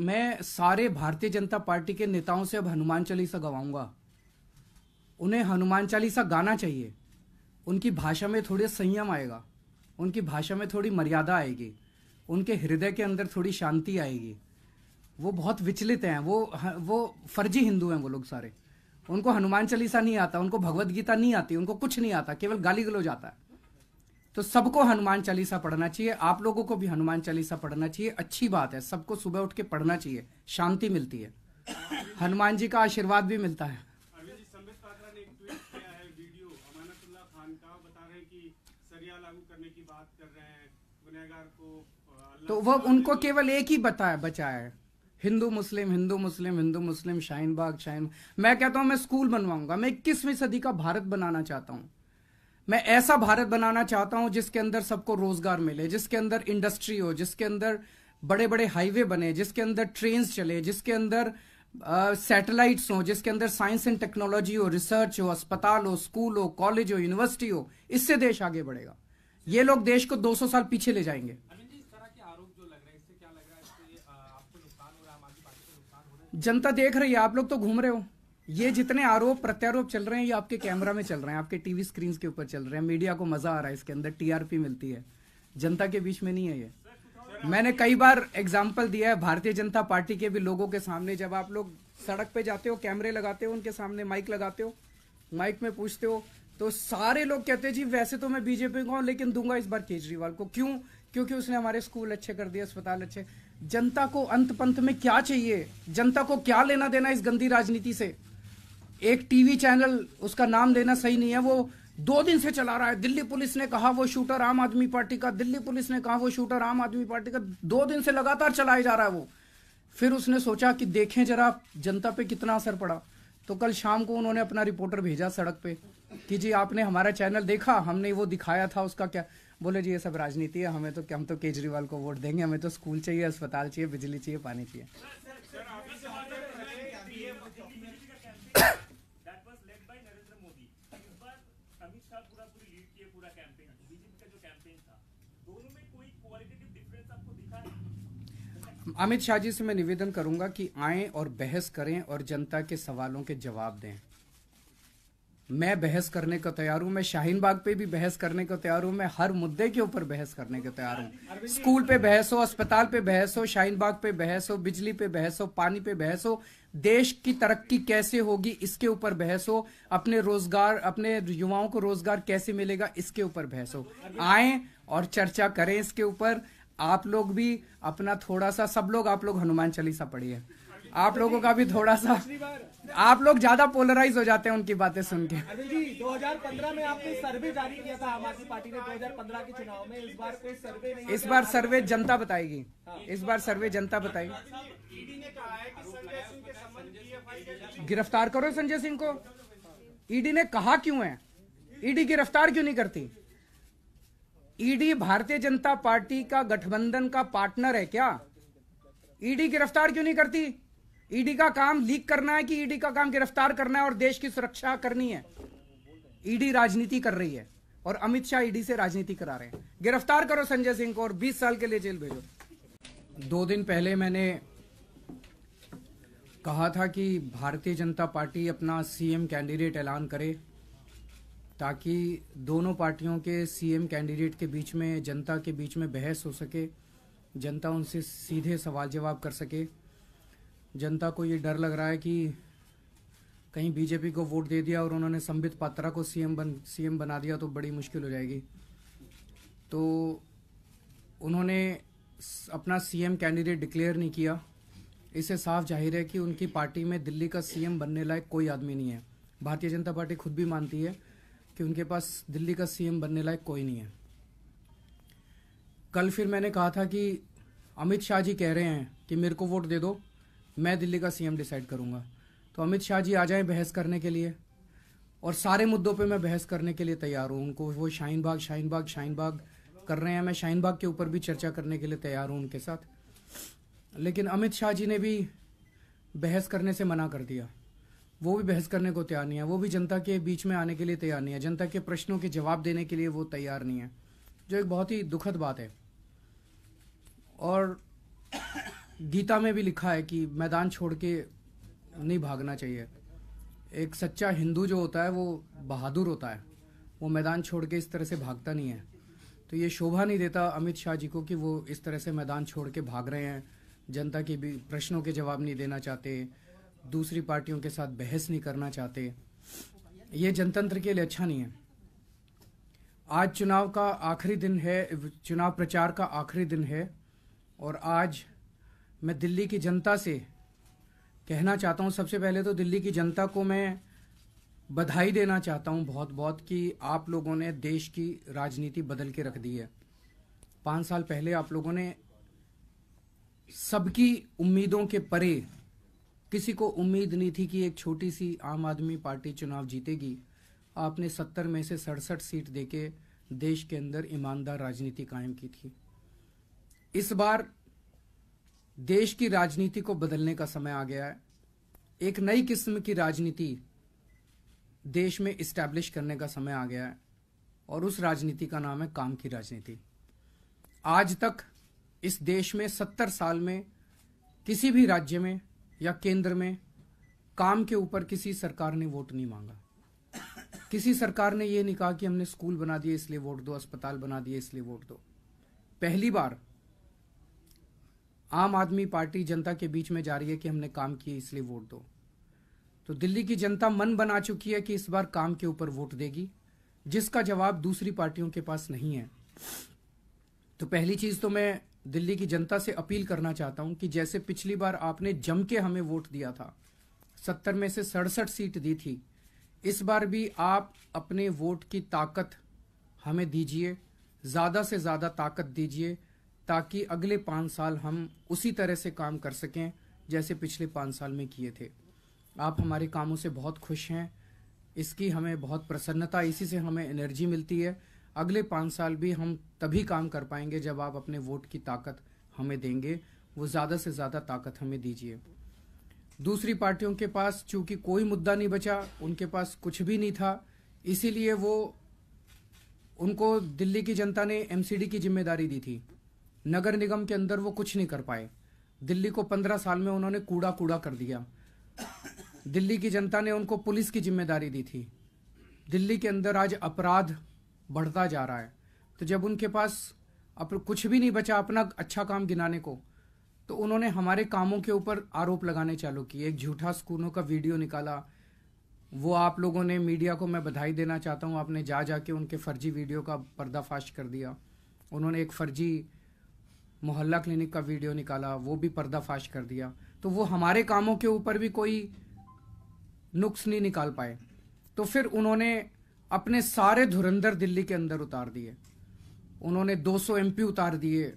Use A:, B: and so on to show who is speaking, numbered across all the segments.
A: मैं सारे भारतीय जनता पार्टी के नेताओं से अब हनुमान चालीसा गवाऊंगा उन्हें हनुमान चालीसा गाना चाहिए उनकी भाषा में थोड़े संयम आएगा उनकी भाषा में थोड़ी मर्यादा आएगी उनके हृदय के अंदर थोड़ी शांति आएगी वो बहुत विचलित हैं वो वो फर्जी हिंदू हैं वो लोग सारे उनको हनुमान चालीसा नहीं आता उनको भगवत गीता नहीं आती उनको कुछ नहीं आता केवल गाली गलो जाता है तो सबको हनुमान चालीसा पढ़ना चाहिए आप लोगों को भी हनुमान चालीसा पढ़ना चाहिए अच्छी बात है सबको सुबह उठ के पढ़ना चाहिए शांति मिलती है हनुमान जी का आशीर्वाद भी मिलता है तो वो उनको केवल एक ही बताया बचा है हिंदू मुस्लिम हिंदू मुस्लिम हिंदू मुस्लिम शाहीन बाग शाहीन मैं कहता हूं मैं स्कूल बनवाऊंगा मैं इक्कीसवीं सदी का भारत बनाना चाहता हूं मैं ऐसा भारत बनाना चाहता हूं जिसके अंदर सबको रोजगार मिले जिसके अंदर इंडस्ट्री हो जिसके अंदर बड़े बड़े हाईवे बने जिसके अंदर ट्रेन चले जिसके अंदर सैटेलाइट्स uh, हो जिसके अंदर साइंस एंड टेक्नोलॉजी हो रिसर्च हो अस्पताल हो स्कूल हो कॉलेज हो यूनिवर्सिटी हो इससे देश आगे बढ़ेगा ये लोग देश को 200 साल पीछे ले जाएंगे जनता देख रही है आप लोग तो घूम रहे हो ये जितने आरोप प्रत्यारोप चल रहे हैं ये आपके कैमरा में चल रहे हैं आपके टीवी स्क्रीन के ऊपर चल रहे हैं मीडिया को मजा आ रहा है इसके अंदर टीआरपी मिलती है जनता के बीच में नहीं है ये मैंने कई बार एग्जाम्पल दिया है भारतीय जनता पार्टी के भी लोगों के सामने जब आप लोग सड़क पे जाते हो कैमरे लगाते हो उनके सामने माइक लगाते हो माइक में पूछते हो तो सारे लोग कहते हैं जी वैसे तो मैं बीजेपी को हूं लेकिन दूंगा इस बार केजरीवाल को क्यों क्योंकि उसने हमारे स्कूल अच्छे कर दिए अस्पताल अच्छे जनता को अंत पंथ में क्या चाहिए जनता को क्या लेना देना इस गंदी राजनीति से एक टीवी चैनल उसका नाम देना सही नहीं है वो दो दिन से चला रहा है दिल्ली पुलिस ने कहा वो शूटर आम आदमी पार्टी का दिल्ली पुलिस ने कहा वो शूटर आम आदमी पार्टी का दो दिन से लगातार चलाया जा रहा है वो फिर उसने सोचा कि देखें जरा जनता पे कितना असर पड़ा तो कल शाम को उन्होंने अपना रिपोर्टर भेजा सड़क पे कि जी आपने हमारा चैनल देखा हमने वो दिखाया था उसका क्या बोले जी ये सब राजनीति है हमें तो हम तो केजरीवाल को वोट देंगे हमें तो स्कूल चाहिए अस्पताल चाहिए बिजली चाहिए पानी चाहिए पूरा पूरी लीड किए पूरा कैंपेन बीजेपी का जो कैंपेन था दोनों में कोई क्वालिटेटिव डिफरेंस आपको दिखा है अमित शाह जी से मैं निवेदन करूंगा कि आए और बहस करें और जनता के सवालों के जवाब दें मैं बहस करने को तैयार हूँ मैं शाहीन बाग पे भी बहस करने को तैयार हूँ मैं हर मुद्दे के ऊपर बहस करने को तैयार हूँ स्कूल पे बहस हो अस्पताल पे बहस हो शाहीन बाग पे बहस हो बिजली पे बहस हो पानी पे बहस हो देश की तरक्की कैसे होगी इसके ऊपर बहस हो अपने रोजगार अपने युवाओं को रोजगार कैसे मिलेगा इसके ऊपर बहस हो आए और चर्चा करें इसके ऊपर आप लोग भी अपना थोड़ा सा सब लोग आप लोग हनुमान चालीसा पढ़िए आप लोगों का भी थोड़ा सा आप लोग ज्यादा पोलराइज हो जाते हैं उनकी बातें सुन के अरविंद जी 2015 में आपने सर्वे जारी किया था आम आदमी पार्टी ने 2015 के चुनाव में इस बार कोई सर्वे नहीं इस बार सर्वे जनता बताएगी इस बार सर्वे जनता बताएगी गिरफ्तार करो संजय सिंह को ईडी ने कहा क्यों है ईडी गिरफ्तार क्यों नहीं करती ईडी भारतीय जनता पार्टी का गठबंधन का पार्टनर है क्या ईडी गिरफ्तार क्यों नहीं करती ईडी का काम लीक करना है कि ईडी का काम गिरफ्तार करना है और देश की सुरक्षा करनी है ईडी राजनीति कर रही है और अमित शाह ईडी से राजनीति करा रहे हैं गिरफ्तार करो संजय सिंह को और 20 साल के लिए जेल भेजो दो दिन पहले मैंने कहा था कि भारतीय जनता पार्टी अपना सीएम कैंडिडेट ऐलान करे ताकि दोनों पार्टियों के सीएम कैंडिडेट के बीच में जनता के बीच में बहस हो सके जनता उनसे सीधे सवाल जवाब कर सके जनता को ये डर लग रहा है कि कहीं बीजेपी को वोट दे दिया और उन्होंने संबित पात्रा को सीएम बन सीएम बना दिया तो बड़ी मुश्किल हो जाएगी तो उन्होंने अपना सीएम कैंडिडेट डिक्लेयर नहीं किया इसे साफ जाहिर है कि उनकी पार्टी में दिल्ली का सीएम बनने लायक कोई आदमी नहीं है भारतीय जनता पार्टी खुद भी मानती है कि उनके पास दिल्ली का सीएम बनने लायक कोई नहीं है कल फिर मैंने कहा था कि अमित शाह जी कह रहे हैं कि मेरे को वोट दे दो मैं दिल्ली का सीएम डिसाइड करूंगा तो अमित शाह जी आ जाएं बहस करने के लिए और सारे मुद्दों पे मैं बहस करने के लिए तैयार हूँ उनको वो शाहीन बाग शाहीन बाग शाहीन बाग कर रहे हैं मैं शाहीन बाग के ऊपर भी चर्चा करने के लिए तैयार हूँ उनके साथ लेकिन अमित शाह जी ने भी बहस करने से मना कर दिया वो भी बहस करने को तैयार नहीं है वो भी जनता के बीच में आने के लिए तैयार नहीं है जनता के प्रश्नों के जवाब देने के लिए वो तैयार नहीं है जो एक बहुत ही दुखद बात है और गीता में भी लिखा है कि मैदान छोड़ के नहीं भागना चाहिए एक सच्चा हिंदू जो होता है वो बहादुर होता है वो मैदान छोड़ के इस तरह से भागता नहीं है तो ये शोभा नहीं देता अमित शाह जी को कि वो इस तरह से मैदान छोड़ के भाग रहे हैं जनता के भी प्रश्नों के जवाब नहीं देना चाहते दूसरी पार्टियों के साथ बहस नहीं करना चाहते ये जनतंत्र के लिए अच्छा नहीं है आज चुनाव का आखिरी दिन है चुनाव प्रचार का आखिरी दिन है और आज मैं दिल्ली की जनता से कहना चाहता हूँ सबसे पहले तो दिल्ली की जनता को मैं बधाई देना चाहता हूं बहुत बहुत कि आप लोगों ने देश की राजनीति बदल के रख दी है पाँच साल पहले आप लोगों ने सबकी उम्मीदों के परे किसी को उम्मीद नहीं थी कि एक छोटी सी आम आदमी पार्टी चुनाव जीतेगी आपने सत्तर में से सड़सठ सीट देके देश के अंदर ईमानदार राजनीति कायम की थी इस बार देश की राजनीति को बदलने का समय आ गया है एक नई किस्म की राजनीति देश में इस्टेब्लिश करने का समय आ गया है और उस राजनीति का नाम है काम की राजनीति आज तक इस देश में सत्तर साल में किसी भी राज्य में या केंद्र में काम के ऊपर किसी सरकार ने वोट नहीं मांगा किसी सरकार ने ये नहीं कहा कि हमने स्कूल बना दिए इसलिए वोट दो अस्पताल बना दिए इसलिए वोट दो पहली बार आम आदमी पार्टी जनता के बीच में जा रही है कि हमने काम किए इसलिए वोट दो तो दिल्ली की जनता मन बना चुकी है कि इस बार काम के ऊपर वोट देगी जिसका जवाब दूसरी पार्टियों के पास नहीं है तो पहली चीज तो मैं दिल्ली की जनता से अपील करना चाहता हूं कि जैसे पिछली बार आपने जम के हमें वोट दिया था सत्तर में से सड़सठ सीट दी थी इस बार भी आप अपने वोट की ताकत हमें दीजिए ज़्यादा से ज़्यादा ताकत दीजिए ताकि अगले पाँच साल हम उसी तरह से काम कर सकें जैसे पिछले पाँच साल में किए थे आप हमारे कामों से बहुत खुश हैं इसकी हमें बहुत प्रसन्नता इसी से हमें एनर्जी मिलती है अगले पाँच साल भी हम तभी काम कर पाएंगे जब आप अपने वोट की ताकत हमें देंगे वो ज़्यादा से ज़्यादा ताकत हमें दीजिए दूसरी पार्टियों के पास चूंकि कोई मुद्दा नहीं बचा उनके पास कुछ भी नहीं था इसीलिए वो उनको दिल्ली की जनता ने एमसीडी की जिम्मेदारी दी थी नगर निगम के अंदर वो कुछ नहीं कर पाए दिल्ली को पंद्रह साल में उन्होंने कूड़ा कूड़ा कर दिया दिल्ली की जनता ने उनको पुलिस की जिम्मेदारी दी थी दिल्ली के अंदर आज अपराध बढ़ता जा रहा है तो जब उनके पास अब कुछ भी नहीं बचा अपना अच्छा काम गिनाने को तो उन्होंने हमारे कामों के ऊपर आरोप लगाने चालू किए एक झूठा स्कूलों का वीडियो निकाला वो आप लोगों ने मीडिया को मैं बधाई देना चाहता हूँ आपने जा जाके उनके फर्जी वीडियो का पर्दाफाश कर दिया उन्होंने एक फर्जी मोहल्ला क्लिनिक का वीडियो निकाला वो भी पर्दाफाश कर दिया तो वो हमारे कामों के ऊपर भी कोई नुक्स नहीं निकाल पाए तो फिर उन्होंने अपने सारे धुरंधर दिल्ली के अंदर उतार दिए उन्होंने 200 सौ उतार दिए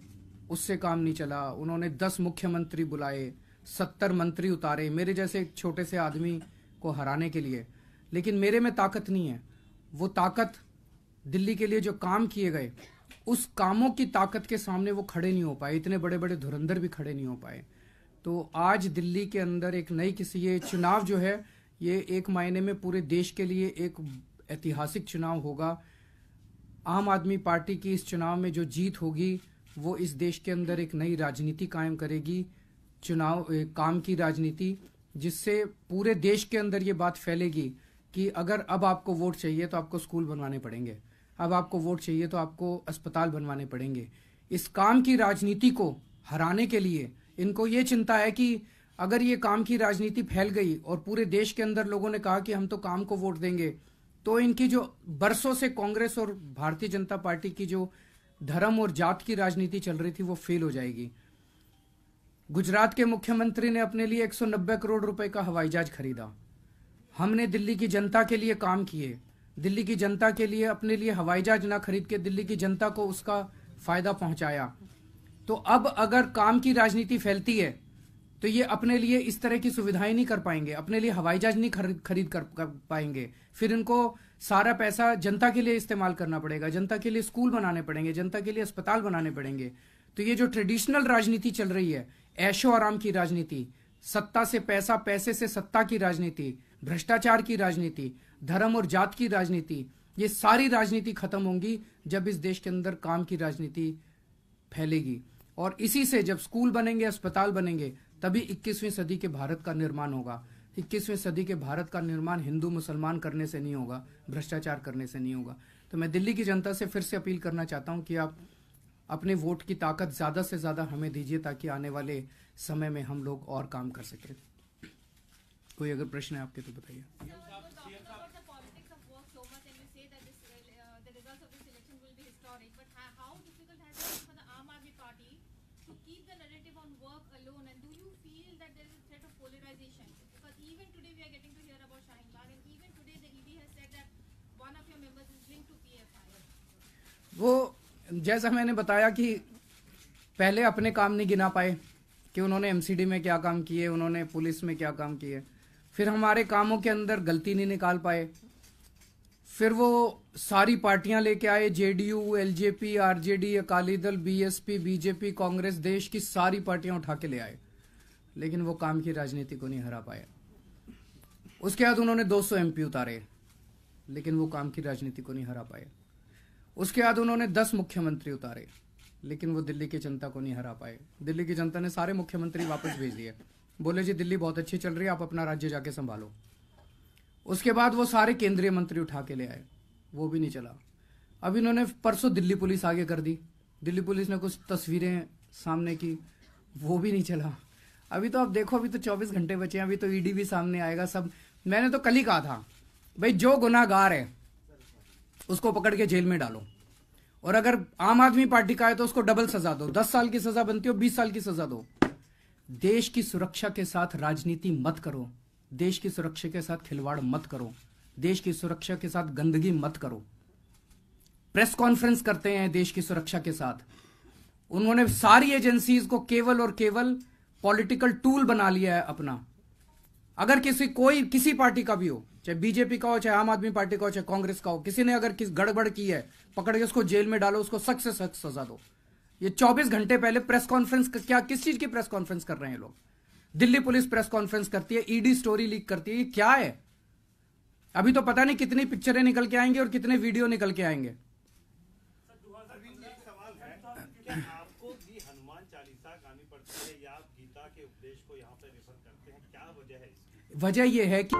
A: उससे काम नहीं चला उन्होंने 10 मुख्यमंत्री बुलाए 70 मंत्री उतारे मेरे जैसे एक छोटे से आदमी को हराने के लिए लेकिन मेरे में ताकत नहीं है वो ताकत दिल्ली के लिए जो काम किए गए उस कामों की ताकत के सामने वो खड़े नहीं हो पाए इतने बड़े बड़े धुरंधर भी खड़े नहीं हो पाए तो आज दिल्ली के अंदर एक नई किसी ये चुनाव जो है ये एक मायने में पूरे देश के लिए एक ऐतिहासिक चुनाव होगा आम आदमी पार्टी की इस चुनाव में जो जीत होगी वो इस देश के अंदर एक नई राजनीति कायम करेगी चुनाव काम की राजनीति जिससे पूरे देश के अंदर ये बात फैलेगी कि अगर अब आपको वोट चाहिए तो आपको स्कूल बनवाने पड़ेंगे अब आपको वोट चाहिए तो आपको अस्पताल बनवाने पड़ेंगे इस काम की राजनीति को हराने के लिए इनको ये चिंता है कि अगर ये काम की राजनीति फैल गई और पूरे देश के अंदर लोगों ने कहा कि हम तो काम को वोट देंगे तो इनकी जो बरसों से कांग्रेस और भारतीय जनता पार्टी की जो धर्म और जात की राजनीति चल रही थी वो फेल हो जाएगी गुजरात के मुख्यमंत्री ने अपने लिए 190 करोड़ रुपए का हवाई जहाज खरीदा हमने दिल्ली की जनता के लिए काम किए दिल्ली की जनता के लिए अपने लिए हवाई जहाज ना खरीद के दिल्ली की जनता को उसका फायदा पहुंचाया तो अब अगर काम की राजनीति फैलती है तो ये अपने लिए इस तरह की सुविधाएं नहीं कर पाएंगे अपने लिए हवाई जहाज नहीं खरीद कर, कर पाएंगे फिर इनको सारा पैसा जनता के लिए इस्तेमाल करना पड़ेगा जनता के लिए स्कूल बनाने पड़ेंगे जनता के लिए अस्पताल बनाने पड़ेंगे तो ये जो ट्रेडिशनल राजनीति चल रही है ऐशो आराम की राजनीति सत्ता से पैसा पैसे से सत्ता की राजनीति भ्रष्टाचार की राजनीति धर्म और जात की राजनीति ये सारी राजनीति खत्म होंगी जब इस देश के अंदर काम की राजनीति फैलेगी और इसी से जब स्कूल बनेंगे अस्पताल बनेंगे तभी 21वीं सदी के भारत का निर्माण होगा 21वीं सदी के भारत का निर्माण हिंदू मुसलमान करने से नहीं होगा भ्रष्टाचार करने से नहीं होगा तो मैं दिल्ली की जनता से फिर से अपील करना चाहता हूं कि आप अपने वोट की ताकत ज़्यादा से ज़्यादा हमें दीजिए ताकि आने वाले समय में हम लोग और काम कर सकें कोई अगर प्रश्न है आपके तो बताइए e वो जैसा मैंने बताया कि पहले अपने काम नहीं गिना पाए कि उन्होंने एमसीडी में क्या काम किए उन्होंने पुलिस में क्या काम किए फिर हमारे कामों के अंदर गलती नहीं निकाल पाए फिर वो सारी पार्टियां लेके आए जेडीयू एलजेपी आरजेडी अकाली दल बीएसपी बीजेपी कांग्रेस देश की सारी पार्टियां उठा के ले आए लेकिन वो काम की राजनीति को नहीं हरा पाए उसके बाद उन्होंने 200 एमपी उतारे लेकिन वो काम की राजनीति को नहीं हरा पाए उसके बाद उन्होंने दस मुख्यमंत्री उतारे लेकिन वो दिल्ली की जनता को नहीं हरा पाए दिल्ली की जनता ने सारे मुख्यमंत्री वापस भेज दिए बोले जी दिल्ली बहुत अच्छी चल रही है आप अपना राज्य जाके संभालो उसके बाद वो सारे केंद्रीय मंत्री उठा के ले आए वो भी नहीं चला अब इन्होंने परसों दिल्ली पुलिस आगे कर दी दिल्ली पुलिस ने कुछ तस्वीरें सामने की वो भी नहीं चला अभी तो आप देखो अभी तो 24 घंटे बचे हैं अभी तो ईडी e भी सामने आएगा सब मैंने तो कल ही कहा था भाई जो गुनाहगार है उसको पकड़ के जेल में डालो और अगर आम आदमी पार्टी का है तो उसको डबल सजा दो दस साल की सजा बनती हो बीस साल की सजा दो देश की सुरक्षा के साथ राजनीति मत करो देश की सुरक्षा के साथ खिलवाड़ मत करो देश की सुरक्षा के साथ गंदगी मत करो प्रेस कॉन्फ्रेंस करते हैं देश की सुरक्षा के साथ उन्होंने सारी एजेंसीज को केवल और केवल पॉलिटिकल टूल बना लिया है अपना अगर किसी कोई किसी पार्टी का भी हो चाहे बीजेपी का हो चाहे आम आदमी पार्टी का हो चाहे कांग्रेस का हो किसी ने अगर किस गड़बड़ की है पकड़ के उसको जेल में डालो उसको सख्त से सख्त सजा दो ये 24 घंटे पहले प्रेस कॉन्फ्रेंस क्या किस चीज की प्रेस कॉन्फ्रेंस कर रहे हैं लोग दिल्ली पुलिस प्रेस कॉन्फ्रेंस करती है ईडी स्टोरी लीक करती है ये क्या है अभी तो पता नहीं कितनी पिक्चरें निकल के आएंगे और कितने वीडियो निकल के आएंगे वजह यह है कि